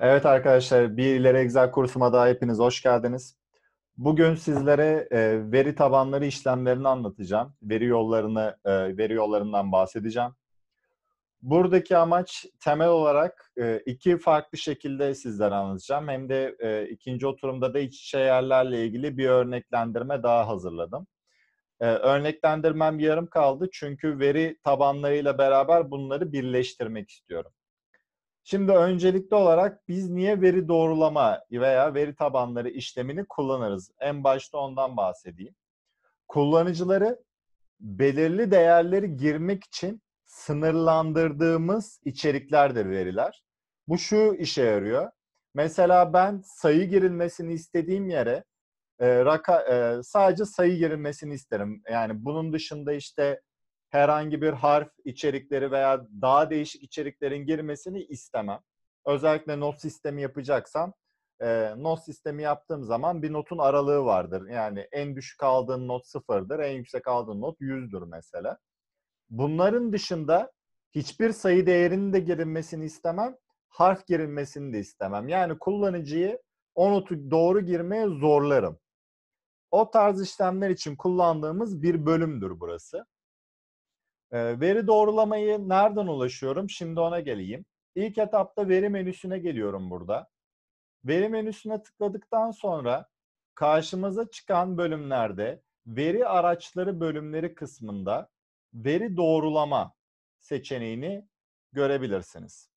Evet arkadaşlar, bir ileri Excel kursuma daha hepiniz hoş geldiniz. Bugün sizlere e, veri tabanları işlemlerini anlatacağım. Veri yollarını, e, veri yollarından bahsedeceğim. Buradaki amaç temel olarak e, iki farklı şekilde sizlere anlatacağım. Hem de e, ikinci oturumda da iç içe yerlerle ilgili bir örneklendirme daha hazırladım. E, örneklendirmem yarım kaldı çünkü veri tabanlarıyla beraber bunları birleştirmek istiyorum. Şimdi öncelikli olarak biz niye veri doğrulama veya veri tabanları işlemini kullanırız? En başta ondan bahsedeyim. Kullanıcıları belirli değerleri girmek için sınırlandırdığımız içeriklerdir veriler. Bu şu işe yarıyor. Mesela ben sayı girilmesini istediğim yere e, raka, e, sadece sayı girilmesini isterim. Yani bunun dışında işte herhangi bir harf içerikleri veya daha değişik içeriklerin girmesini istemem. Özellikle not sistemi yapacaksam e, not sistemi yaptığım zaman bir notun aralığı vardır. Yani en düşük aldığın not sıfırdır, en yüksek aldığın not yüzdür mesela. Bunların dışında hiçbir sayı değerinin de girilmesini istemem, harf girilmesini de istemem. Yani kullanıcıyı o notu doğru girmeye zorlarım. O tarz işlemler için kullandığımız bir bölümdür burası. E, veri doğrulamayı nereden ulaşıyorum? Şimdi ona geleyim. İlk etapta veri menüsüne geliyorum burada. Veri menüsüne tıkladıktan sonra karşımıza çıkan bölümlerde veri araçları bölümleri kısmında veri doğrulama seçeneğini görebilirsiniz.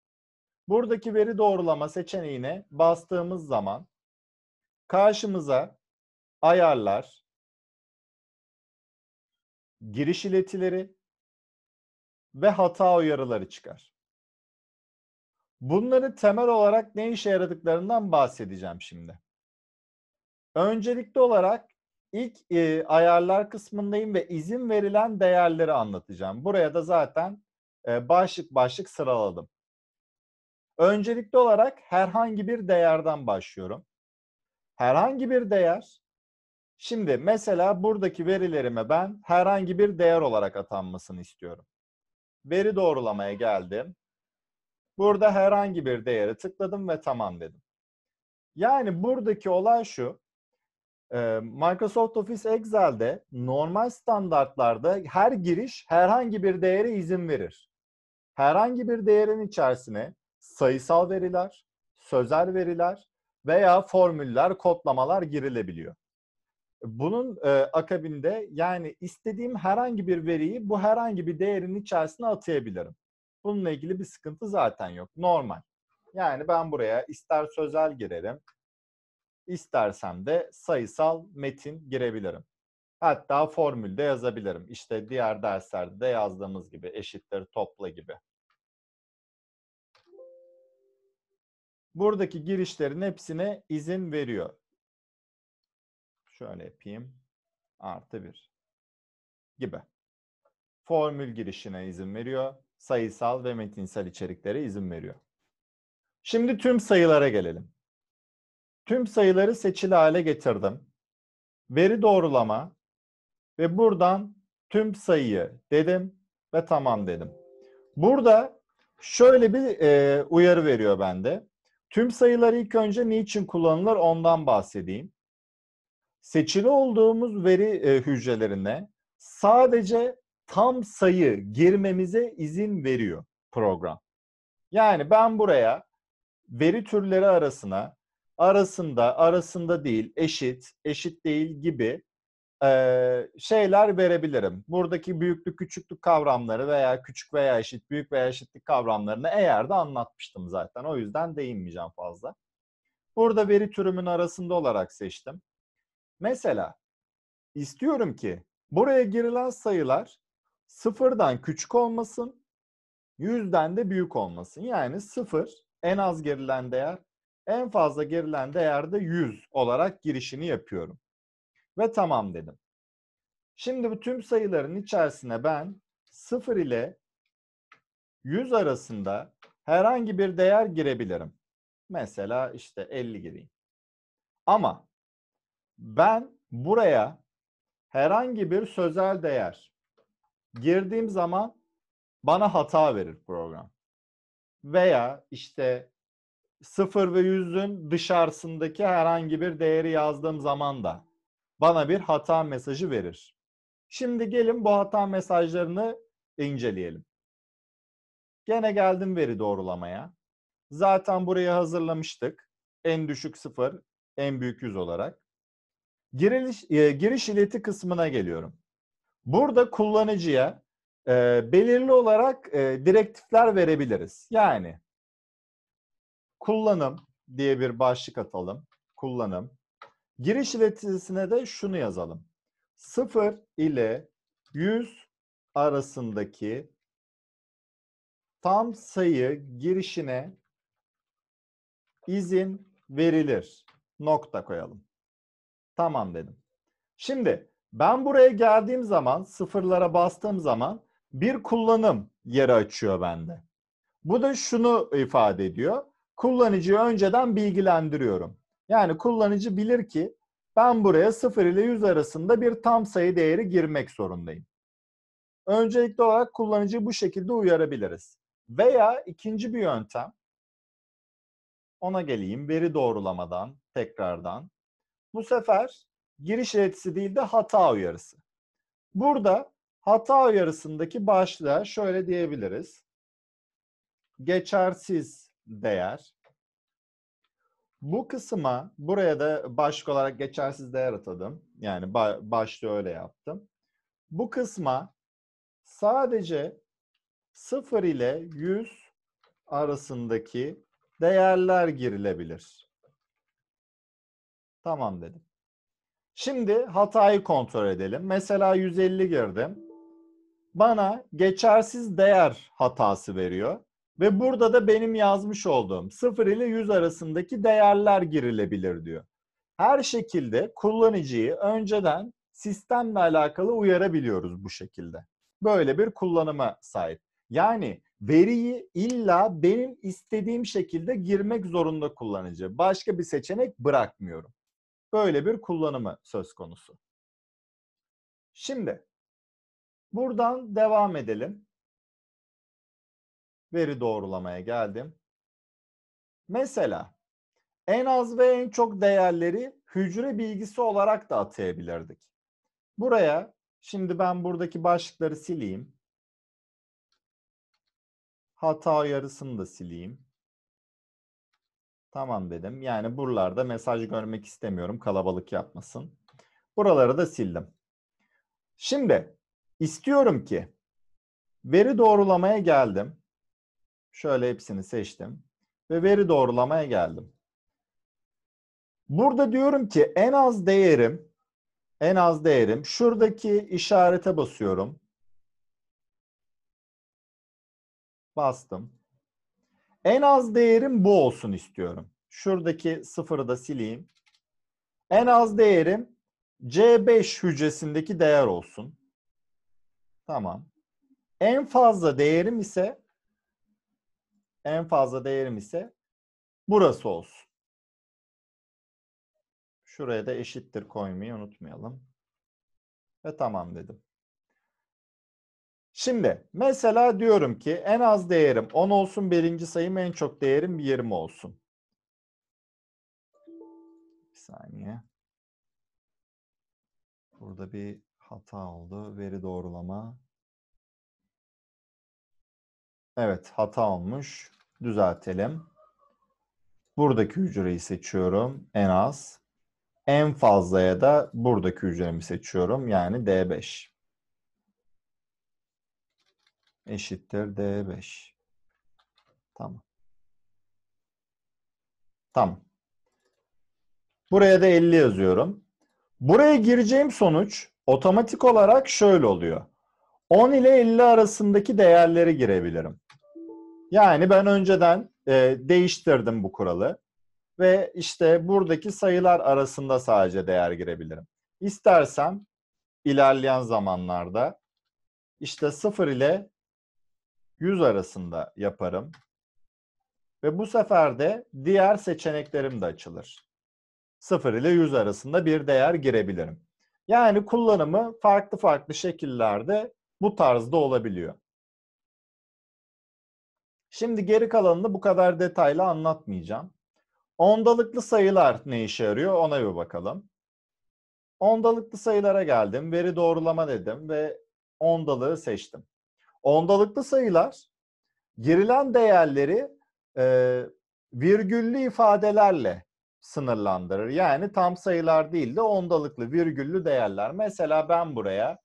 Buradaki veri doğrulama seçeneğine bastığımız zaman karşımıza ayarlar, giriş iletileri, ve hata uyarıları çıkar. Bunları temel olarak ne işe yaradıklarından bahsedeceğim şimdi. Öncelikli olarak ilk e, ayarlar kısmındayım ve izin verilen değerleri anlatacağım. Buraya da zaten e, başlık başlık sıraladım. Öncelikli olarak herhangi bir değerden başlıyorum. Herhangi bir değer. Şimdi mesela buradaki verilerime ben herhangi bir değer olarak atanmasını istiyorum veri doğrulamaya geldim. Burada herhangi bir değeri tıkladım ve tamam dedim. Yani buradaki olay şu. E, Microsoft Office Excel'de normal standartlarda her giriş herhangi bir değere izin verir. Herhangi bir değerin içerisine sayısal veriler, sözel veriler veya formüller, kodlamalar girilebiliyor. Bunun e, akabinde yani istediğim herhangi bir veriyi bu herhangi bir değerin içerisine atayabilirim. Bununla ilgili bir sıkıntı zaten yok. Normal. Yani ben buraya ister sözel girerim, istersem de sayısal metin girebilirim. Hatta formülde yazabilirim. İşte diğer derslerde de yazdığımız gibi eşittir topla gibi. Buradaki girişlerin hepsine izin veriyor. Şöyle yapayım. Artı 1 gibi. Formül girişine izin veriyor. Sayısal ve metinsel içeriklere izin veriyor. Şimdi tüm sayılara gelelim. Tüm sayıları seçili hale getirdim. Veri doğrulama ve buradan tüm sayıyı dedim ve tamam dedim. Burada şöyle bir e, uyarı veriyor bende. Tüm sayılar ilk önce niçin kullanılır ondan bahsedeyim seçili olduğumuz veri e, hücrelerine sadece tam sayı girmemize izin veriyor program. Yani ben buraya veri türleri arasına arasında, arasında değil, eşit, eşit değil gibi e, şeyler verebilirim. Buradaki büyüklük, küçüklük kavramları veya küçük veya eşit, büyük veya eşitlik kavramlarını eğer de anlatmıştım zaten. O yüzden değinmeyeceğim fazla. Burada veri türümün arasında olarak seçtim. Mesela istiyorum ki buraya girilen sayılar sıfırdan küçük olmasın, yüzden de büyük olmasın. Yani sıfır en az gerilen değer, en fazla gerilen değerde 100 olarak girişini yapıyorum. Ve tamam dedim. Şimdi bu tüm sayıların içerisine ben 0 ile 100 arasında herhangi bir değer girebilirim. Mesela işte 50 gireyim. Ama ben buraya herhangi bir sözel değer girdiğim zaman bana hata verir program. Veya işte 0 ve 100'ün dışarısındaki herhangi bir değeri yazdığım zaman da bana bir hata mesajı verir. Şimdi gelin bu hata mesajlarını inceleyelim. Gene geldim veri doğrulamaya. Zaten buraya hazırlamıştık. En düşük 0, en büyük 100 olarak. Giriş, e, giriş ileti kısmına geliyorum. Burada kullanıcıya e, belirli olarak e, direktifler verebiliriz. Yani kullanım diye bir başlık atalım. Kullanım. Giriş iletisine de şunu yazalım. 0 ile 100 arasındaki tam sayı girişine izin verilir. Nokta koyalım. Tamam dedim. Şimdi ben buraya geldiğim zaman sıfırlara bastığım zaman bir kullanım yeri açıyor bende. Bu da şunu ifade ediyor. Kullanıcıyı önceden bilgilendiriyorum. Yani kullanıcı bilir ki ben buraya 0 ile 100 arasında bir tam sayı değeri girmek zorundayım. Öncelikli olarak kullanıcıyı bu şekilde uyarabiliriz. Veya ikinci bir yöntem, ona geleyim veri doğrulamadan tekrardan. Bu sefer giriş iletisi değil de hata uyarısı. Burada hata uyarısındaki başlığa şöyle diyebiliriz. Geçersiz değer. Bu kısma buraya da başlık olarak geçersiz değer atadım. Yani başlığı öyle yaptım. Bu kısma sadece 0 ile 100 arasındaki değerler girilebilir. Tamam dedim. Şimdi hatayı kontrol edelim. Mesela 150 girdim. Bana geçersiz değer hatası veriyor. Ve burada da benim yazmış olduğum 0 ile 100 arasındaki değerler girilebilir diyor. Her şekilde kullanıcıyı önceden sistemle alakalı uyarabiliyoruz bu şekilde. Böyle bir kullanıma sahip. Yani veriyi illa benim istediğim şekilde girmek zorunda kullanıcı. Başka bir seçenek bırakmıyorum böyle bir kullanımı söz konusu. Şimdi buradan devam edelim. Veri doğrulamaya geldim. Mesela en az ve en çok değerleri hücre bilgisi olarak da atayabilirdik. Buraya şimdi ben buradaki başlıkları sileyim. Hata uyarısını da sileyim. Tamam dedim. Yani buralarda mesaj görmek istemiyorum. Kalabalık yapmasın. Buraları da sildim. Şimdi istiyorum ki veri doğrulamaya geldim. Şöyle hepsini seçtim. Ve veri doğrulamaya geldim. Burada diyorum ki en az değerim en az değerim. Şuradaki işarete basıyorum. Bastım. En az değerim bu olsun istiyorum. Şuradaki sıfırı da sileyim. En az değerim C5 hücresindeki değer olsun. Tamam. En fazla değerim ise en fazla değerim ise burası olsun. Şuraya da eşittir koymayı unutmayalım. Ve tamam dedim. Şimdi mesela diyorum ki en az değerim 10 olsun birinci sayım en çok değerim 20 olsun. Bir saniye. Burada bir hata oldu. Veri doğrulama. Evet hata olmuş. Düzeltelim. Buradaki hücreyi seçiyorum en az. En fazlaya da buradaki hücremi seçiyorum yani D5 eşittir D5. Tamam. Tamam. Buraya da 50 yazıyorum. Buraya gireceğim sonuç otomatik olarak şöyle oluyor. 10 ile 50 arasındaki değerleri girebilirim. Yani ben önceden e, değiştirdim bu kuralı. Ve işte buradaki sayılar arasında sadece değer girebilirim. İstersem ilerleyen zamanlarda işte 0 ile 100 arasında yaparım. Ve bu sefer de diğer seçeneklerim de açılır. 0 ile 100 arasında bir değer girebilirim. Yani kullanımı farklı farklı şekillerde bu tarzda olabiliyor. Şimdi geri kalanını bu kadar detaylı anlatmayacağım. Ondalıklı sayılar ne işe yarıyor ona bir bakalım. Ondalıklı sayılara geldim. Veri doğrulama dedim ve ondalığı seçtim. Ondalıklı sayılar girilen değerleri e, virgüllü ifadelerle sınırlandırır. Yani tam sayılar değil de ondalıklı virgüllü değerler. Mesela ben buraya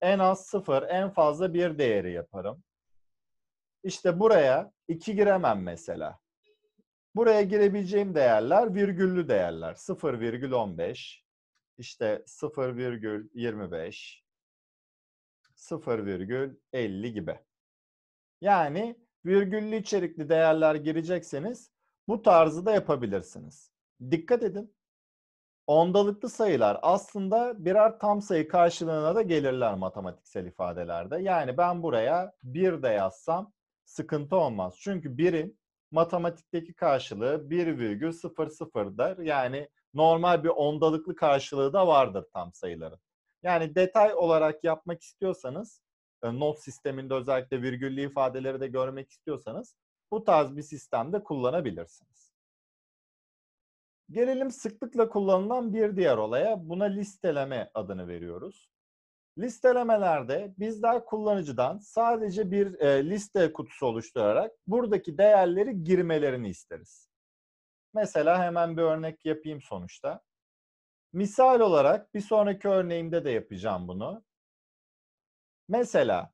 en az sıfır, en fazla bir değeri yaparım. İşte buraya iki giremem mesela. Buraya girebileceğim değerler virgüllü değerler. 0,15, işte 0,25, 0,50 gibi. Yani virgüllü içerikli değerler girecekseniz bu tarzı da yapabilirsiniz. Dikkat edin. Ondalıklı sayılar aslında birer tam sayı karşılığına da gelirler matematiksel ifadelerde. Yani ben buraya 1 de yazsam sıkıntı olmaz. Çünkü 1'in matematikteki karşılığı 1,00'dir. Yani normal bir ondalıklı karşılığı da vardır tam sayıların. Yani detay olarak yapmak istiyorsanız, e, not sisteminde özellikle virgüllü ifadeleri de görmek istiyorsanız bu tarz bir sistemde kullanabilirsiniz. Gelelim sıklıkla kullanılan bir diğer olaya. Buna listeleme adını veriyoruz. Listelemelerde bizler kullanıcıdan sadece bir e, liste kutusu oluşturarak buradaki değerleri girmelerini isteriz. Mesela hemen bir örnek yapayım sonuçta. Misal olarak bir sonraki örneğimde de yapacağım bunu. Mesela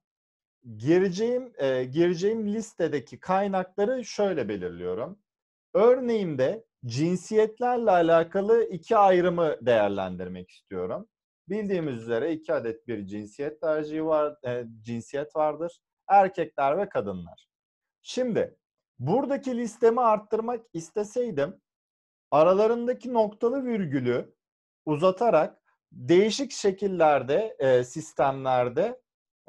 gireceğim e, gireceğim listedeki kaynakları şöyle belirliyorum. Örneğimde cinsiyetlerle alakalı iki ayrımı değerlendirmek istiyorum. Bildiğimiz üzere iki adet bir cinsiyet tercihi var, e, cinsiyet vardır. Erkekler ve kadınlar. Şimdi buradaki listemi arttırmak isteseydim aralarındaki noktalı virgülü uzatarak değişik şekillerde e, sistemlerde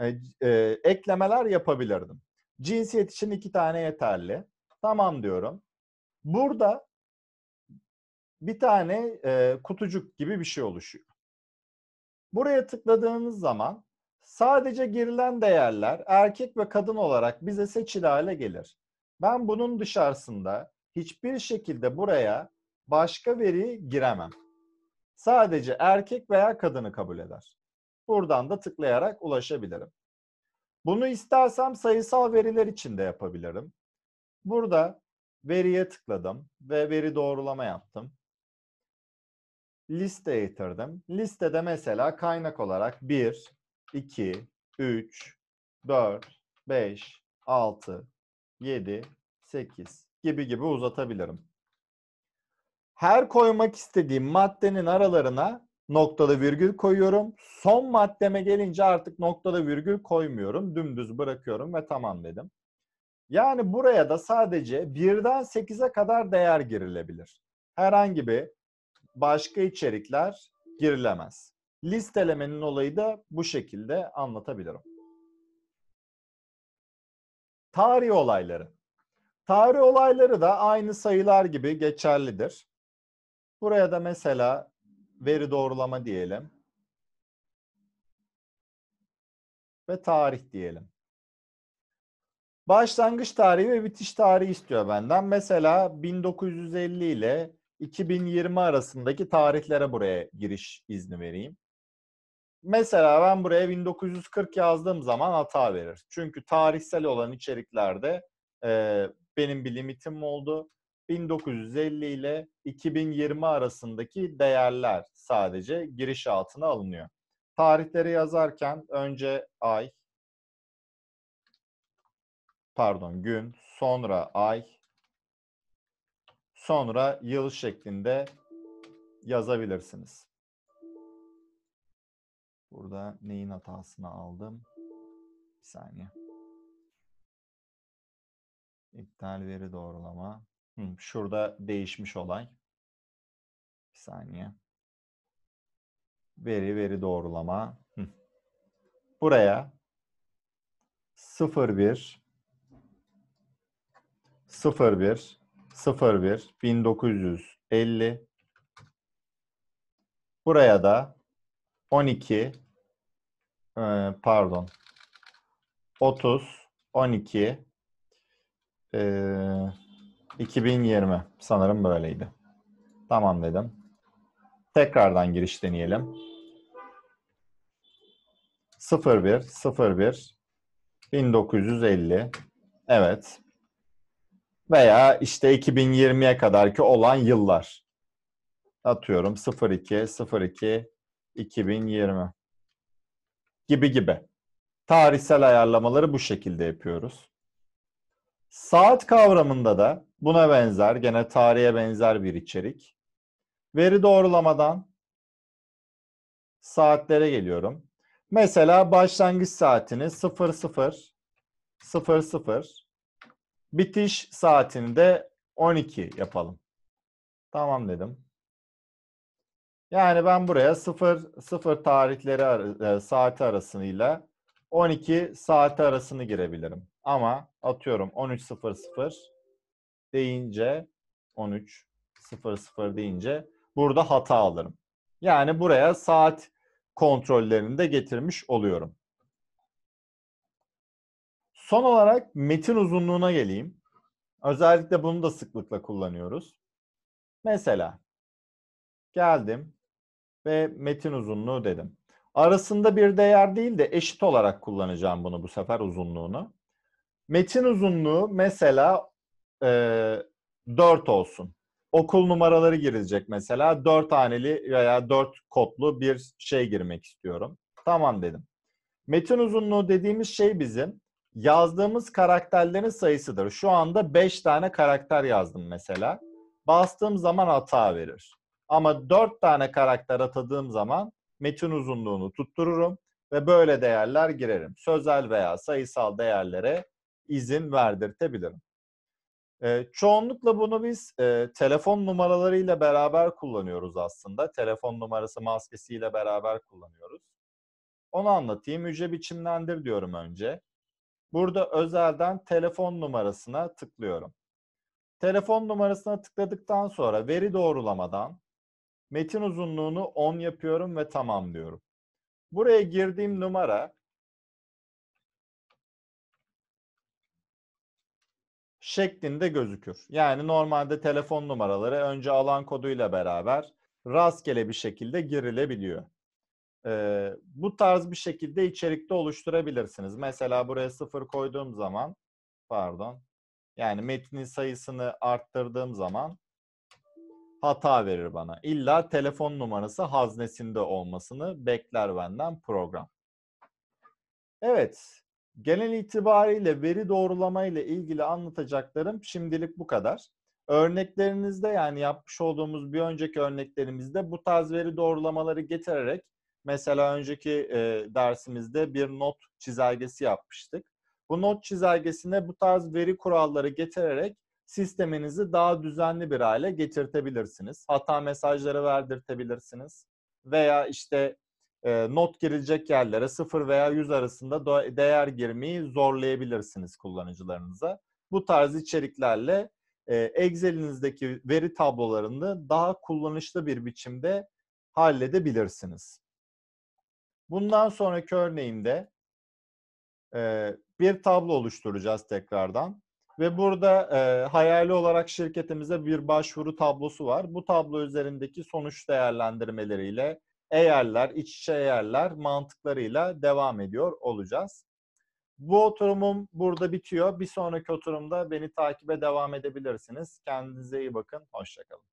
e, e, eklemeler yapabilirdim. Cinsiyet için iki tane yeterli. Tamam diyorum. Burada bir tane e, kutucuk gibi bir şey oluşuyor. Buraya tıkladığınız zaman sadece girilen değerler erkek ve kadın olarak bize seçili hale gelir. Ben bunun dışarısında hiçbir şekilde buraya başka veri giremem sadece erkek veya kadını kabul eder. Buradan da tıklayarak ulaşabilirim. Bunu istersem sayısal veriler için de yapabilirim. Burada veriye tıkladım ve veri doğrulama yaptım. Liste yitirdim. Listede mesela kaynak olarak 1, 2, 3, 4, 5, 6, 7, 8 gibi gibi uzatabilirim. Her koymak istediğim maddenin aralarına noktada virgül koyuyorum. Son maddeme gelince artık noktada virgül koymuyorum. Dümdüz bırakıyorum ve tamam dedim. Yani buraya da sadece 1'den 8'e kadar değer girilebilir. Herhangi bir başka içerikler girilemez. Listelemenin olayı da bu şekilde anlatabilirim. Tarih olayları. Tarih olayları da aynı sayılar gibi geçerlidir. Buraya da mesela veri doğrulama diyelim. Ve tarih diyelim. Başlangıç tarihi ve bitiş tarihi istiyor benden. Mesela 1950 ile 2020 arasındaki tarihlere buraya giriş izni vereyim. Mesela ben buraya 1940 yazdığım zaman hata verir. Çünkü tarihsel olan içeriklerde e, benim bir limitim oldu. 1950 ile 2020 arasındaki değerler sadece giriş altına alınıyor. Tarihleri yazarken önce ay, pardon gün, sonra ay, sonra yıl şeklinde yazabilirsiniz. Burada neyin hatasını aldım? Bir saniye. İptal veri doğrulama şurada değişmiş olay. Bir saniye. Veri veri doğrulama. Buraya 01 01 01 1950 Buraya da 12 pardon 30 12 eee 2020 sanırım böyleydi. Tamam dedim. Tekrardan giriş deneyelim. 01 01 1950 evet veya işte 2020'ye kadarki olan yıllar. Atıyorum 02 02 2020 gibi gibi. Tarihsel ayarlamaları bu şekilde yapıyoruz. Saat kavramında da buna benzer, gene tarihe benzer bir içerik. Veri doğrulamadan saatlere geliyorum. Mesela başlangıç saatini 00 00 bitiş saatini de 12 yapalım. Tamam dedim. Yani ben buraya 00 tarihleri e, saati arasıyla 12 saati arasını girebilirim. Ama atıyorum 13.00 deyince 13.00 deyince burada hata alırım. Yani buraya saat kontrollerini de getirmiş oluyorum. Son olarak metin uzunluğuna geleyim. Özellikle bunu da sıklıkla kullanıyoruz. Mesela geldim ve metin uzunluğu dedim. Arasında bir değer değil de eşit olarak kullanacağım bunu bu sefer uzunluğunu. Metin uzunluğu mesela e, 4 olsun. Okul numaraları girilecek mesela. 4 haneli veya 4 kodlu bir şey girmek istiyorum. Tamam dedim. Metin uzunluğu dediğimiz şey bizim yazdığımız karakterlerin sayısıdır. Şu anda 5 tane karakter yazdım mesela. Bastığım zaman hata verir. Ama 4 tane karakter atadığım zaman metin uzunluğunu tuttururum ve böyle değerler girerim. Sözel veya sayısal değerlere izin verdirtebilirim. E, çoğunlukla bunu biz e, telefon numaralarıyla beraber kullanıyoruz aslında. Telefon numarası maskesiyle beraber kullanıyoruz. Onu anlatayım. Hücre biçimlendir diyorum önce. Burada özelden telefon numarasına tıklıyorum. Telefon numarasına tıkladıktan sonra veri doğrulamadan Metin uzunluğunu 10 yapıyorum ve tamam diyorum. Buraya girdiğim numara şeklinde gözükür. Yani normalde telefon numaraları önce alan koduyla beraber rastgele bir şekilde girilebiliyor. Ee, bu tarz bir şekilde içerikte oluşturabilirsiniz. Mesela buraya sıfır koyduğum zaman pardon yani metnin sayısını arttırdığım zaman hata verir bana. İlla telefon numarası haznesinde olmasını bekler benden program. Evet, genel itibariyle veri doğrulama ile ilgili anlatacaklarım şimdilik bu kadar. Örneklerinizde yani yapmış olduğumuz bir önceki örneklerimizde bu tarz veri doğrulamaları getirerek mesela önceki e, dersimizde bir not çizelgesi yapmıştık. Bu not çizelgesine bu tarz veri kuralları getirerek sisteminizi daha düzenli bir hale getirtebilirsiniz. Hata mesajları verdirtebilirsiniz. Veya işte e, not girilecek yerlere 0 veya 100 arasında değer girmeyi zorlayabilirsiniz kullanıcılarınıza. Bu tarz içeriklerle e, Excel'inizdeki veri tablolarını daha kullanışlı bir biçimde halledebilirsiniz. Bundan sonraki örneğimde e, bir tablo oluşturacağız tekrardan. Ve burada e, hayali olarak şirketimize bir başvuru tablosu var. Bu tablo üzerindeki sonuç değerlendirmeleriyle eğerler, iç içe eğerler mantıklarıyla devam ediyor olacağız. Bu oturumum burada bitiyor. Bir sonraki oturumda beni takibe devam edebilirsiniz. Kendinize iyi bakın. Hoşçakalın.